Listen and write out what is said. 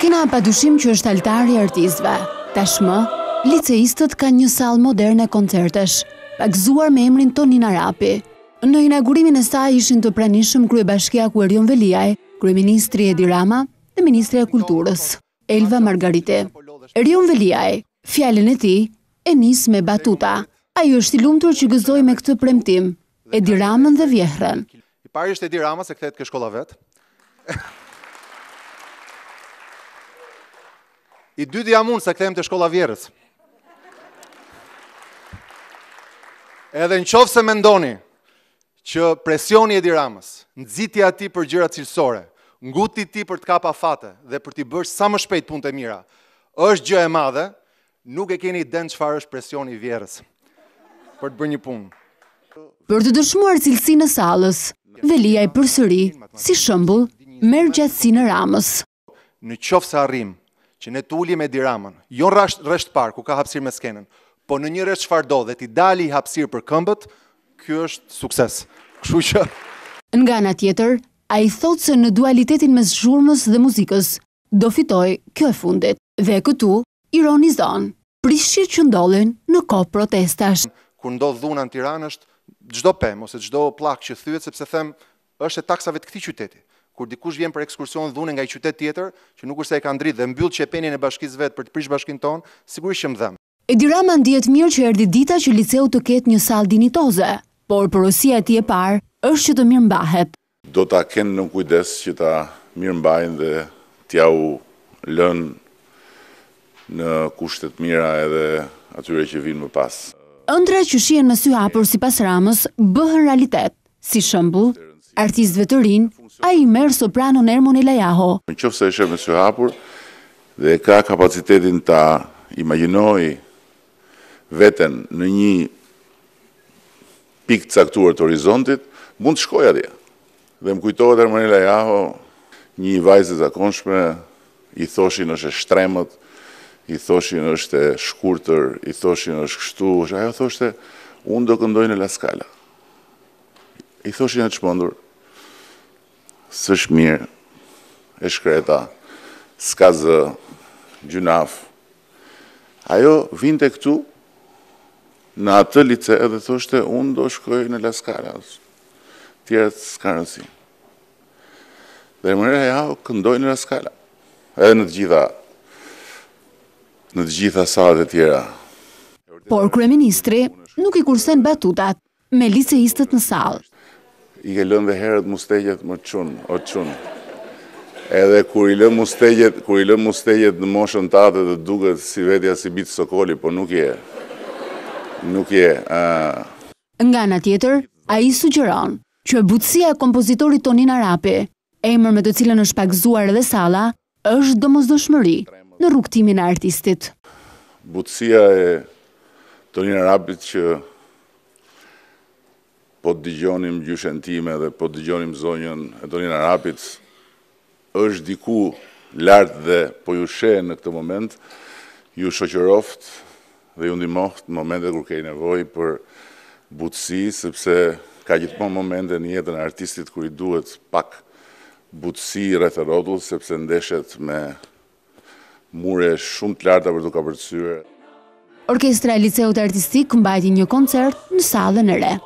Skena pa dyshim që është altari artistve. Ta liceistët ka një sal moderne koncertesh, pa gzuar me emrin Tonina Rapi. Në inaugurimin e sa ishin të pranishëm Krye Bashkia Kuerion Veliaj, Krye Ministri Edi Rama dhe Ministri e Kulturës, Elva Margarite. Rion Veliaj, fjallin e ti, e nis me batuta. Ajo është i lumëtur që gëzoj me këtë premtim, Edi Ramën dhe Vjehrën. I pari është Edi Rama, se këtë e të këshkolla vetë. I dyti jam unë se këthejmë të shkolla vjerës. Edhe në qofë se mendoni që presioni e diramës, nëzitja ti për gjyra cilësore, nguti ti për të kapa fate dhe për t'i bërë sa më shpejt punë të mira, është gjë e madhe, nuk e keni den qëfar është presioni vjerës për të bërë një punë. Për të dëshmuar cilësi në salës, velia i përsëri, si shëmbull, merë gjatësi në ramës. Në qofë se që ne tuli me diramën, jo në rasht, parë, ku ka hapsir me skenën, po në një rasht qëfar do dhe ti dali i hapsir për këmbët, kjo është sukses. Këshu që... Nga nga tjetër, a i thotë se në dualitetin mes zhurmës dhe muzikës, do fitoj kjo e fundit, dhe këtu, ironizon, prishqit që ndollin në ko protestash. Kur ndodh dhuna në tiranë është, gjdo pem, ose gjdo plak që thyët, sepse them, është e taksave të këti qyteti kur dikush vjen për ekskursion dhunë nga i qytet tjetër, që nuk është se e ka ndritë dhe mbyll çepenin e bashkisë vetë për të prish bashkin tonë, sigurisht që më Edi Edirama ndjetë mirë që erdi dita që liceu të ketë një sallë dinitoze, por porosia e ti e parë është që të mirë mbahet. Do të kenë në kujdes që ta mirë mbajnë dhe tja u lënë në kushtet mira edhe atyre që vinë më pas. Ëndra që shien me sy hapur si ramës bëhen realitet, si shembull, artistëve të rinë, a i merë sopranon Ermon Lajaho. Në qëfë se eshe me së hapur dhe ka kapacitetin ta imaginoj vetën në një pikë caktuar të horizontit, mund të shkoj atje. Dhe më kujtohet Ermon Lajaho një vajzë zakonshme, i thoshin është shtremët, i thoshin është shkurëtër, i thoshin është kështu, ajo thoshte, unë do këndoj në Laskala. I thoshin e të shpëndurë, së shmirë, e shkreta, s'ka gjunaf. Ajo vinte këtu, në atë lice, edhe thoshte, unë do shkoj në Laskara, tjerët s'ka rësi. Dhe mërë e jao, këndoj në Laskara, edhe në të gjitha, në të gjitha salat e tjera. Por, Kreministri, nuk i kursen batutat me liceistët në salë i ke lën dhe herët mustegjet më qunë, o qënë. Edhe kur i lën mustegjet në moshën të atët dhe duket si vetja si bitë sokoli, po nuk je, nuk je. Nga nga tjetër, a i sugjeron që e butësia e kompozitorit Tonina Rapi, e me të cilën është pakzuar edhe sala, është do mos dëshmëri në rukëtimin e artistit. Butësia e Tonina Rapi që po të digjonim gjyshen time dhe po të digjonim zonjën Antonina Rapic, është diku lartë dhe po ju shenë në këtë moment, ju shoqëroft dhe ju ndimoft në momente kur kej nevoj për butësi, sepse ka gjithmonë momente një jetën artistit kur i duhet pak butësi rrethërotull, sepse ndeshet me mure shumë të larta për të ka përtsyre. Orkestra Liceut Artistik mbajti një koncert në salën e re.